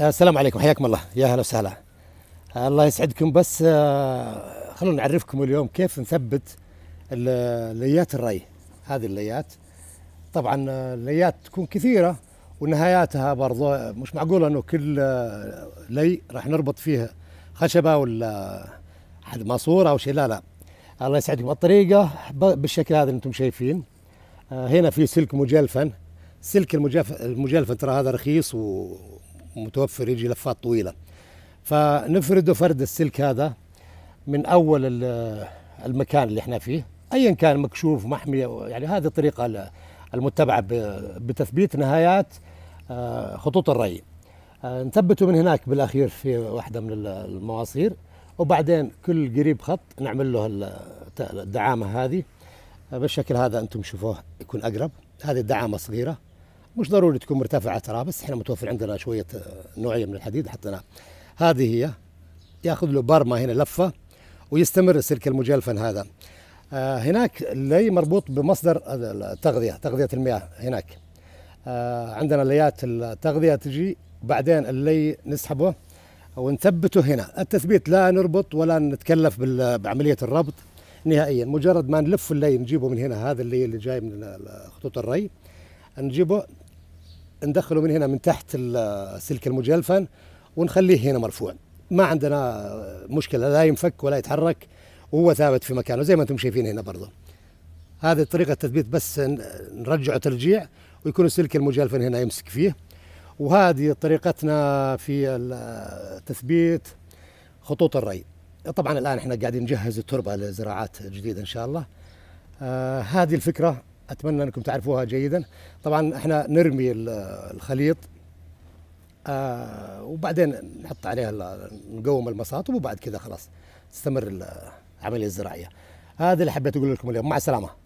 السلام عليكم حياكم الله يا هلا وسهلا الله يسعدكم بس آه، خلونا نعرفكم اليوم كيف نثبت ليات الري هذه الليات طبعا آه، الليات تكون كثيره ونهاياتها برضو مش معقوله انه كل آه، لي راح نربط فيه خشبه ولا حد ماسوره او شيء لا لا الله يسعدكم الطريقه بالشكل هذا اللي انتم شايفين هنا في سلك مجلفن سلك المجلفن ترى هذا رخيص و متوفر يجي لفات طويله فنفرده فرد السلك هذا من اول المكان اللي احنا فيه ايا كان مكشوف محمي يعني هذه الطريقه المتبعه بتثبيت نهايات آه، خطوط الري آه، نثبته من هناك بالاخير في واحده من المواصير وبعدين كل قريب خط نعمل له الدعامه هذه آه، بالشكل هذا انتم شوفوه يكون اقرب هذه الدعامه صغيره مش ضروري تكون مرتفعه ترى بس احنا متوفر عندنا شويه آه، نوعيه من الحديد حطيناها هذه هي ياخذ له برمه هنا لفه ويستمر السلك المجلفن هذا آه هناك اللي مربوط بمصدر آه، التغذيه تغذيه المياه هناك آه عندنا ليات التغذيه تجي بعدين اللي نسحبه ونثبته هنا التثبيت لا نربط ولا نتكلف بعمليه الربط نهائيا مجرد ما نلف اللي نجيبه من هنا هذا اللي اللي جاي من خطوط الري نجيبه ندخله من هنا من تحت السلك المجلفن ونخليه هنا مرفوع ما عندنا مشكله لا ينفك ولا يتحرك وهو ثابت في مكانه زي ما انتم شايفين هنا برضه هذه طريقه تثبيت بس نرجعه ترجيع ويكون السلك المجلفن هنا يمسك فيه وهذه طريقتنا في تثبيت خطوط الري طبعا الان احنا قاعدين نجهز التربه لزراعات جديده ان شاء الله آه هذه الفكره اتمنى انكم تعرفوها جيدا طبعا احنا نرمي الخليط آه وبعدين نحط عليها نقوم المصاطب وبعد كذا خلاص تستمر العمليه الزراعيه هذا اللي حبيت اقول لكم اليوم مع السلامه